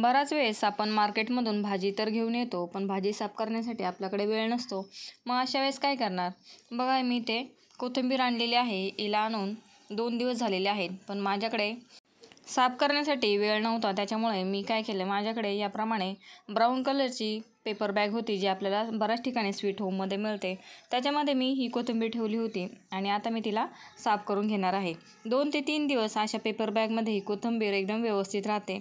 बराच वेळेस आपण मार्केटमधून भाजी तर घेऊन येतो पण भाजी साफ करण्यासाठी आपल्याकडे वेळ नसतो मग अशा वेळेस काय करणार बघा मी ते कोथिंबीर आणलेली आहे हिला आणून दोन दिवस झालेले आहेत पण माझ्याकडे साफ करण्यासाठी वेळ नव्हता त्याच्यामुळे मी काय केलं माझ्याकडे याप्रमाणे ब्राऊन कलरची पेपर बॅग होती जी आपल्याला बऱ्याच ठिकाणी स्वीट होममध्ये मिळते त्याच्यामध्ये मी ही कोथिंबीर ठेवली होती आणि आता मी तिला साफ करून घेणार आहे दोन ते तीन दिवस अशा पेपर बॅगमध्ये ही कोथिंबीर एकदम व्यवस्थित राहते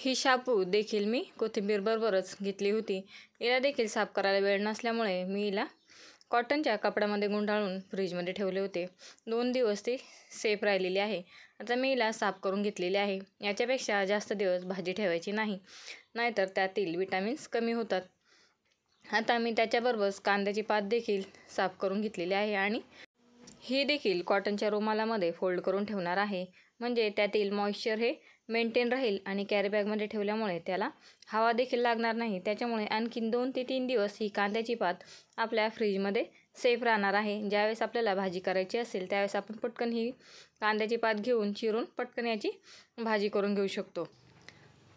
ही शापू देखील मी कोथिंबीरबरोबरच घेतली होती हिला देखील साफ करायला वेळ नसल्यामुळे मी हिला कॉटनच्या कपड्यामध्ये गुंडाळून फ्रीजमध्ये ठेवले होते दोन दिवस ती सेफ राहिलेली आहे आता मी हिला साफ करून घेतलेली आहे याच्यापेक्षा जास्त दिवस भाजी ठेवायची नाही नाहीतर त्यातील विटॅमिन्स कमी होतात आता मी त्याच्याबरोबरच कांद्याची पात देखील साफ करून घेतलेली आहे आणि ही देखील कॉटनच्या रुमालामध्ये फोल्ड करून ठेवणार आहे म्हणजे त्यातील मॉइश्चर हे मेंटेन राहील आणि कॅरीबॅगमध्ये ठेवल्यामुळे त्याला हवा देखील लागणार नाही त्याच्यामुळे आणखीन दोन ते तीन दिवस ही कांद्याची पात आपल्या फ्रीजमध्ये सेफ राहणार आहे ज्यावेळेस आपल्याला भाजी करायची असेल त्यावेळेस आपण पटकन ही कांद्याची पात घेऊन चिरून पटकन याची भाजी करून घेऊ शकतो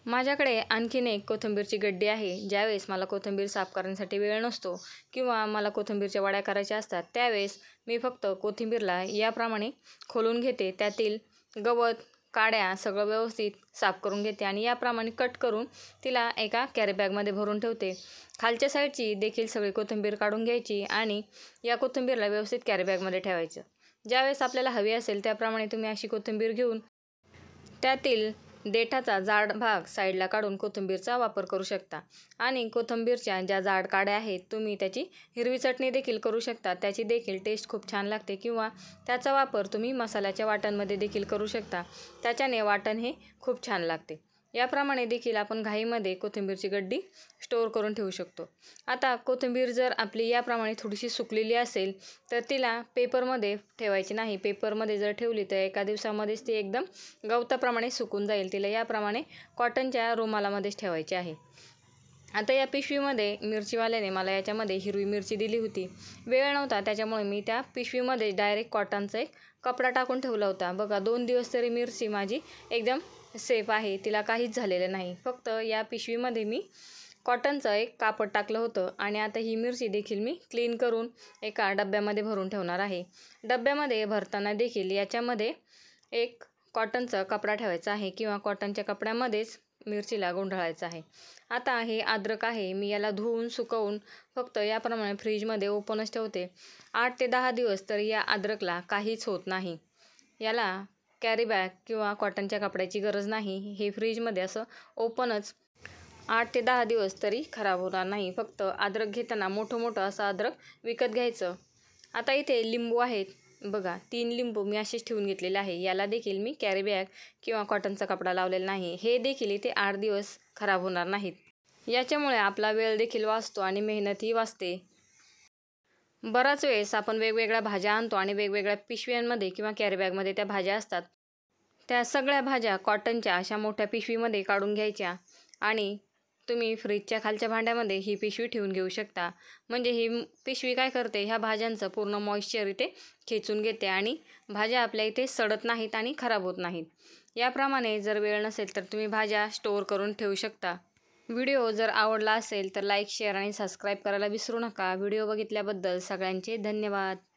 माझ्याकडे आणखीन एक कोथिंबीरची गड्डी आहे ज्यावेळेस मला कोथिंबीर साफ करण्यासाठी वेळ नसतो किंवा मला कोथंबीरच्या वड्या करायच्या असतात त्यावेळेस मी फक्त कोथिंबीरला याप्रमाणे खोलून घेते त्यातील गवत काड्या सगळं व्यवस्थित साफ करून घेते आणि याप्रमाणे कट करून तिला एका कॅरीबॅगमध्ये भरून ठेवते खालच्या साईडची देखील सगळी कोथिंबीर काढून घ्यायची आणि या कोथिंबीरला व्यवस्थित कॅरीबॅगमध्ये ठेवायचं ज्यावेळेस आपल्याला हवी असेल त्याप्रमाणे तुम्ही अशी कोथिंबीर घेऊन त्यातील देठाचा जाड भाग साईडला काढून कोथिंबीरचा वापर करू शकता आणि कोथिंबीरच्या ज्या जाड काड्या आहेत तुम्ही त्याची हिरवी चटणी देखील करू शकता त्याची देखील टेस्ट खूप छान लागते किंवा त्याचा वापर तुम्ही मसाल्याच्या वाटणमध्ये देखील करू शकता त्याच्याने वाटण हे खूप छान लागते याप्रमाणे देखील आपण घाईमध्ये कोथिंबीरची गड्डी स्टोअर करून ठेवू शकतो आता कोथिंबीर जर आपली याप्रमाणे थोडीशी सुकलेली असेल तर तिला पेपरमध्ये ठेवायची नाही पेपरमध्ये जर ठेवली तर एका दिवसामध्येच ती एकदम गवताप्रमाणे सुकून जाईल तिला याप्रमाणे कॉटनच्या रुमालामध्येच ठेवायची आहे आता या पिशवीमध्ये मिरचीवाल्याने मला याच्यामध्ये हिरवी मिरची दिली होती वेळ नव्हता त्याच्यामुळे मी त्या पिशवीमध्ये डायरेक्ट कॉटनचा एक कपडा टाकून ठेवला होता बघा दोन दिवस तरी मिरची माझी एकदम सेफ आहे तिला काहीच झालेलं नाही फक्त या पिशवीमध्ये मी कॉटनचं एक कापड टाकलं होतं आणि आता ही मिरची देखील मी क्लीन करून एका डब्यामध्ये भरून ठेवणार आहे डब्यामध्ये भरताना देखील याच्यामध्ये एक कॉटनचा कपडा ठेवायचा आहे किंवा कॉटनच्या कपड्यामध्येच मिरचीला गोंधळायचं आहे आता हे अद्रक आहे मी याला धुवून सुकवून फक्त याप्रमाणे फ्रीजमध्ये ओपनच ठेवते आठ ते दहा दिवस तर या अद्रकला काहीच होत नाही याला कॅरी बॅग किंवा कॉटनच्या कपड्याची गरज नाही हे फ्रीजमध्ये असं ओपनच आठ ते दहा दिवस तरी खराब होणार नाही फक्त अद्रक घेताना मोठं मोठं असं अद्रक विकत घ्यायचं आता इथे लिंबू आहेत बघा तीन लिंबू मी असेच ठेवून घेतलेले आहे याला देखील मी कॅरी बॅग किंवा कॉटनचा कपडा लावलेला नाही हे देखील इथे आठ दिवस खराब होणार नाहीत याच्यामुळे आपला वेळ देखील वाचतो आणि मेहनतही वाचते बराच वेळेस आपण वेगवेगळ्या भाज्या आणतो आणि वेगवेगळ्या पिशव्यांमध्ये किंवा कॅरीबॅगमध्ये त्या भाज्या असतात त्या सगळ्या भाज्या कॉटनच्या अशा मोठ्या पिशवीमध्ये काढून घ्यायच्या आणि तुम्ही फ्रीजच्या खालच्या भांड्यामध्ये ही पिशवी ठेवून घेऊ शकता म्हणजे ही पिशवी काय करते ह्या भाज्यांचं पूर्ण मॉइश्चर इथे खेचून घेते आणि भाज्या आपल्या इथे सडत नाहीत आणि खराब होत नाहीत याप्रमाणे जर वेळ नसेल तर तुम्ही भाज्या स्टोअर करून ठेवू शकता व्हिडिओ जर आवडला असेल तर लाईक शेअर आणि सबस्क्राईब करायला विसरू नका व्हिडिओ बघितल्याबद्दल सगळ्यांचे धन्यवाद